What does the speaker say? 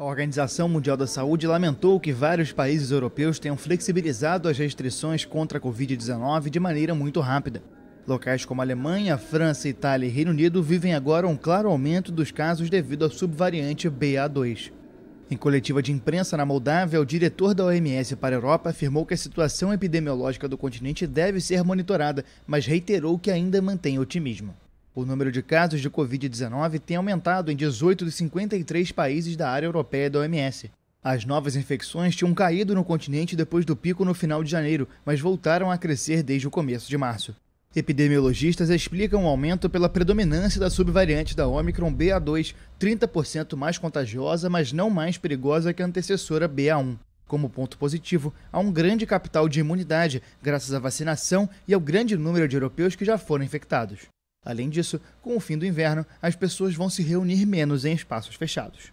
A Organização Mundial da Saúde lamentou que vários países europeus tenham flexibilizado as restrições contra a Covid-19 de maneira muito rápida. Locais como Alemanha, França, Itália e Reino Unido vivem agora um claro aumento dos casos devido à subvariante BA2. Em coletiva de imprensa na Moldávia, o diretor da OMS para a Europa afirmou que a situação epidemiológica do continente deve ser monitorada, mas reiterou que ainda mantém otimismo. O número de casos de Covid-19 tem aumentado em 18 dos 53 países da área europeia da OMS. As novas infecções tinham caído no continente depois do pico no final de janeiro, mas voltaram a crescer desde o começo de março. Epidemiologistas explicam o aumento pela predominância da subvariante da Omicron BA2, 30% mais contagiosa, mas não mais perigosa que a antecessora BA1. Como ponto positivo, há um grande capital de imunidade, graças à vacinação e ao grande número de europeus que já foram infectados. Além disso, com o fim do inverno, as pessoas vão se reunir menos em espaços fechados.